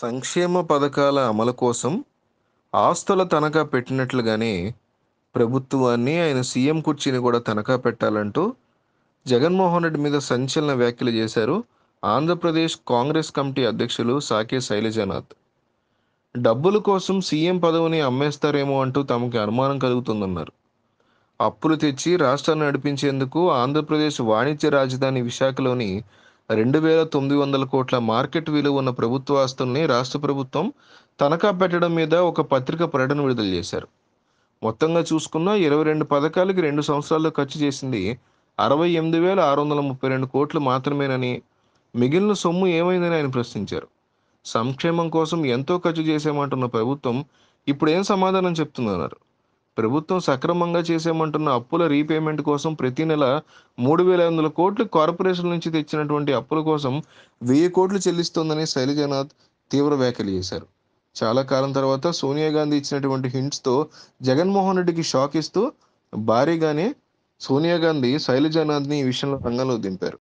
సంక్షేమ పథకాల అమలు కోసం ఆస్తుల తనఖా పెట్టినట్లుగానే ప్రభుత్వాన్ని ఆయన సీఎం కుర్చీని కూడా తనఖా పెట్టాలంటూ జగన్మోహన్ రెడ్డి మీద సంచలన వ్యాఖ్యలు చేశారు ఆంధ్రప్రదేశ్ కాంగ్రెస్ కమిటీ అధ్యక్షులు సాకే శైలజనాథ్ డబ్బుల కోసం సీఎం పదవిని అమ్మేస్తారేమో అంటూ తమకి అనుమానం కలుగుతుందన్నారు అప్పులు తెచ్చి రాష్ట్రాన్ని నడిపించేందుకు ఆంధ్రప్రదేశ్ వాణిజ్య రాజధాని విశాఖలోని రెండు వేల తొమ్మిది వందల కోట్ల మార్కెట్ విలువ ఉన్న ప్రభుత్వ ఆస్తుల్ని రాష్ట్ర ప్రభుత్వం తనఖా పెట్టడం మీద ఒక పత్రిక ప్రకటన విడుదల చేశారు మొత్తంగా చూసుకున్న ఇరవై రెండు పథకాలకి రెండు సంవత్సరాల్లో ఖర్చు చేసింది అరవై ఎనిమిది వేల ఆరు వందల ముప్పై రెండు కోట్లు మాత్రమేనని మిగిలిన సొమ్ము ఏమైందని ఆయన ప్రశ్నించారు సంక్షేమం కోసం ఎంతో ఖర్చు చేసామంటున్న ప్రభుత్వం ఇప్పుడు ఏం సమాధానం చెప్తుందన్నారు ప్రభుత్వం సక్రమంగా చేసేమంటున్న అప్పుల రీపేమెంట్ కోసం ప్రతి నెల మూడు వేల ఐదు వందల కోట్లు కార్పొరేషన్ నుంచి తెచ్చినటువంటి అప్పుల కోసం వెయ్యి కోట్లు చెల్లిస్తోందని శైలజనాథ్ తీవ్ర వ్యాఖ్యలు చేశారు చాలా కాలం తర్వాత సోనియా గాంధీ ఇచ్చినటువంటి హింట్స్తో జగన్మోహన్ రెడ్డికి షాక్ ఇస్తూ భారీగానే సోనియా గాంధీ శైలజానాథ్ని ఈ విషయంలో రంగంలో దింపారు